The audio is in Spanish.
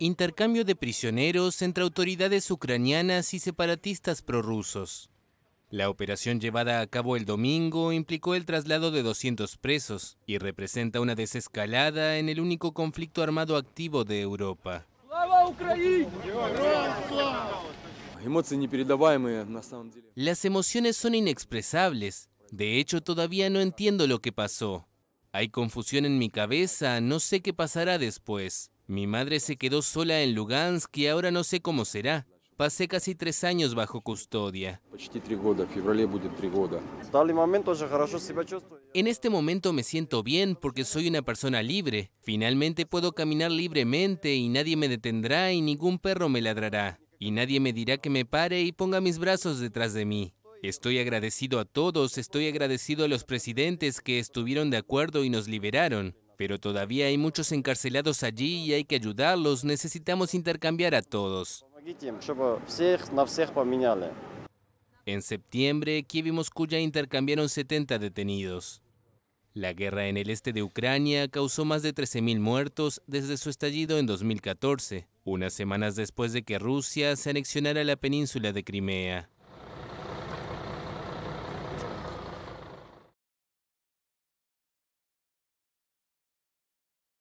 Intercambio de prisioneros entre autoridades ucranianas y separatistas prorrusos. La operación llevada a cabo el domingo implicó el traslado de 200 presos y representa una desescalada en el único conflicto armado activo de Europa. Las emociones son inexpresables. De hecho, todavía no entiendo lo que pasó. Hay confusión en mi cabeza, no sé qué pasará después. Mi madre se quedó sola en Lugansk y ahora no sé cómo será. Pasé casi tres años bajo custodia. En este momento me siento bien porque soy una persona libre. Finalmente puedo caminar libremente y nadie me detendrá y ningún perro me ladrará. Y nadie me dirá que me pare y ponga mis brazos detrás de mí. Estoy agradecido a todos, estoy agradecido a los presidentes que estuvieron de acuerdo y nos liberaron. Pero todavía hay muchos encarcelados allí y hay que ayudarlos, necesitamos intercambiar a todos. En septiembre, Kiev y Moscú ya intercambiaron 70 detenidos. La guerra en el este de Ucrania causó más de 13.000 muertos desde su estallido en 2014, unas semanas después de que Rusia se anexionara la península de Crimea.